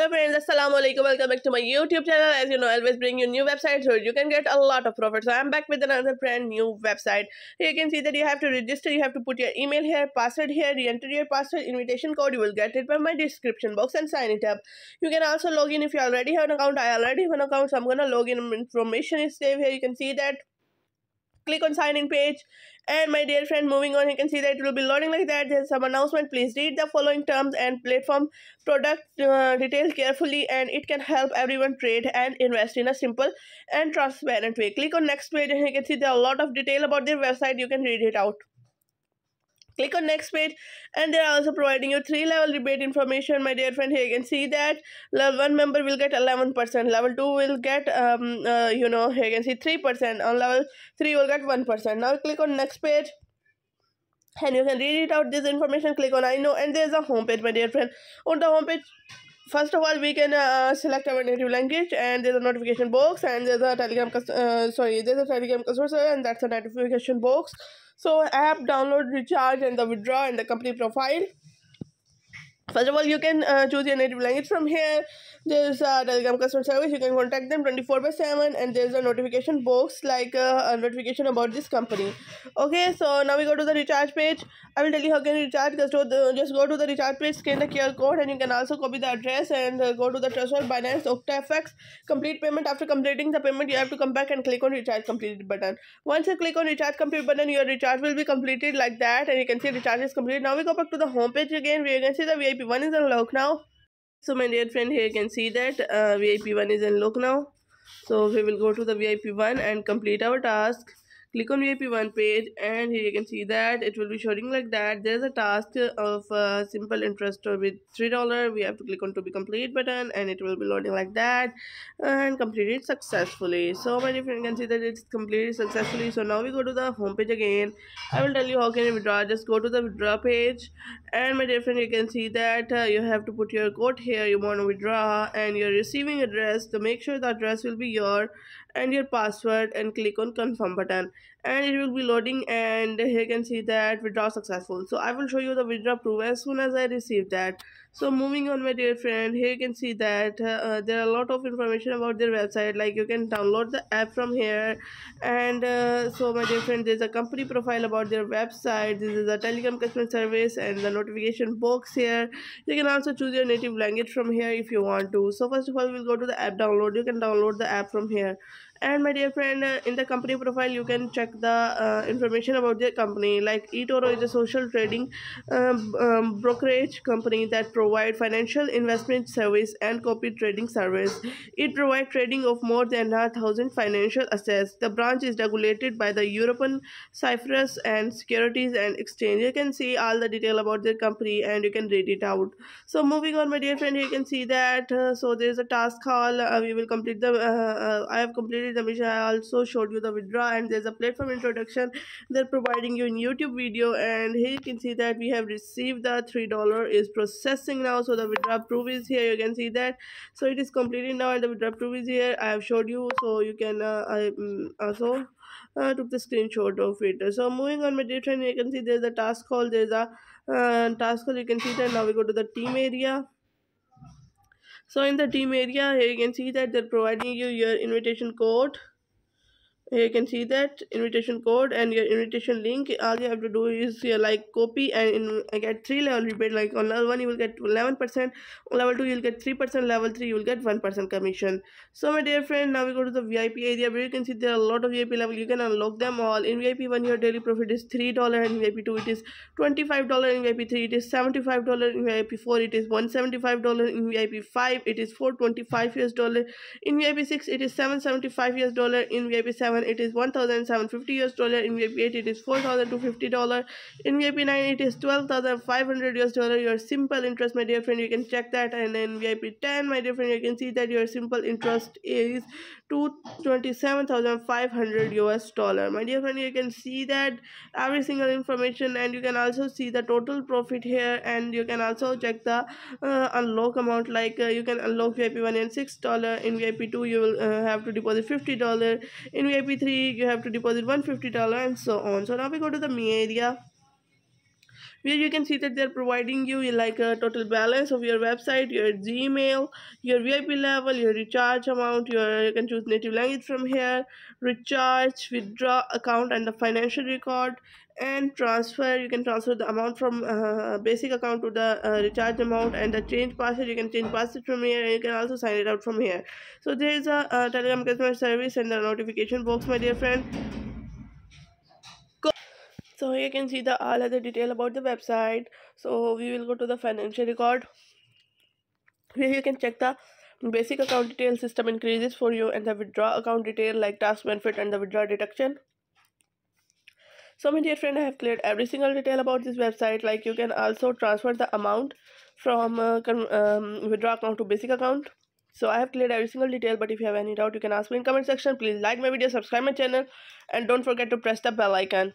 Hello friends, Assalamualaikum. Welcome back to my YouTube channel. As you know, I always bring you new websites where you can get a lot of profit. So I'm back with another brand new website. Here you can see that you have to register. You have to put your email here, password here, re-enter your password, invitation code. You will get it by my description box and sign it up. You can also log in if you already have an account. I already have an account, so I'm gonna log in. Information is saved here. You can see that click on sign in page and my dear friend moving on you can see that it will be loading like that there's some announcement please read the following terms and platform product uh, details carefully and it can help everyone trade and invest in a simple and transparent way click on next page and you can see there are a lot of detail about their website you can read it out click on next page and they're also providing you three level rebate information my dear friend here you can see that level one member will get 11 percent level two will get um uh, you know here you can see three percent on level three will get one percent now click on next page and you can read it out this information click on i know and there's a homepage my dear friend on the homepage first of all we can uh, select our native language and there's a notification box and there's a telegram uh, sorry there's a telegram customer and that's a notification box so app download recharge and the withdraw and the company profile First of all, you can uh, choose your native language from here. There's a Telegram customer service. You can contact them 24 by 7 and there's a notification box like uh, a notification about this company. Okay, so now we go to the recharge page. I will tell you how can you recharge. Just, the, uh, just go to the recharge page, scan the QR code and you can also copy the address and uh, go to the Trustware, Binance, OctaFX. Complete payment. After completing the payment, you have to come back and click on recharge completed button. Once you click on recharge complete button, your recharge will be completed like that and you can see recharge is completed. Now we go back to the home page again We can see the VIP VIP 1 is unlocked now. So my dear friend here can see that uh, VIP 1 is unlocked now. So we will go to the VIP 1 and complete our task click on VIP1 page and here you can see that it will be showing like that there's a task of uh, simple interest with $3 we have to click on to be complete button and it will be loading like that and completed successfully so my friend can see that it's completed successfully so now we go to the home page again I will tell you how can you withdraw just go to the withdraw page and my dear friend you can see that uh, you have to put your code here you want to withdraw and your receiving address to make sure the address will be your and your password and click on confirm button and it will be loading and here you can see that withdraw successful so i will show you the withdraw proof as soon as i receive that so moving on my dear friend here you can see that uh, uh, there are a lot of information about their website like you can download the app from here and uh, so my dear friend there's a company profile about their website this is a telecom customer service and the notification box here you can also choose your native language from here if you want to so first of all we'll go to the app download you can download the app from here and my dear friend uh, in the company profile you can check the uh, information about the company like etoro is a social trading um, um, brokerage company that provide financial investment service and copy trading service it provide trading of more than a thousand financial assets the branch is regulated by the european cyprus and securities and exchange you can see all the detail about their company and you can read it out so moving on my dear friend you can see that uh, so there is a task call uh, we will complete the uh, uh, i have completed I also showed you the withdraw and there's a platform introduction they're providing you in YouTube video and here you can see that we have received the three dollar is processing now so the withdraw proof is here you can see that so it is completed now and the withdraw proof is here I have showed you so you can uh, I mm, also uh, took the screenshot of it so moving on my dear friend you can see there's a task call there's a uh, task call you can see that now we go to the team area so in the team area here you can see that they're providing you your invitation code here you can see that invitation code and your invitation link. All you have to do is uh, like copy and in, I get three level rebate. Like on level one you will get eleven percent, level two you'll get three percent, level three you will get one percent commission. So my dear friend, now we go to the VIP area where you can see there are a lot of VIP level. You can unlock them all. In VIP one your daily profit is three dollar, and VIP two it is twenty five dollar, in VIP three it is seventy five dollar, in VIP four it is one seventy five dollar, in VIP five it is four twenty five US dollar, in VIP six it is seven seventy five US dollar, in VIP seven it is 1750 US dollar in VIP 8 it is 4250 dollar in VIP 9 it is 12500 US dollar your simple interest my dear friend you can check that and in VIP 10 my dear friend you can see that your simple interest is 227500 US dollar my dear friend you can see that every single information and you can also see the total profit here and you can also check the uh, unlock amount like uh, you can unlock VIP 1 and 6 dollar in VIP 2 you will uh, have to deposit 50 dollar in VIP 3 you have to deposit $150 and so on. So now we go to the Me area where you can see that they're providing you like a total balance of your website your gmail your vip level your recharge amount your you can choose native language from here recharge withdraw account and the financial record and transfer you can transfer the amount from uh, basic account to the uh, recharge amount and the change password you can change password from here and you can also sign it out from here so there is a uh, telegram customer service and the notification box my dear friend so here you can see the all other detail about the website so we will go to the financial record here you can check the basic account detail system increases for you and the withdraw account detail like tax benefit and the withdraw deduction so my dear friend i have cleared every single detail about this website like you can also transfer the amount from uh, um, withdraw account to basic account so i have cleared every single detail but if you have any doubt you can ask me in comment section please like my video subscribe my channel and don't forget to press the bell icon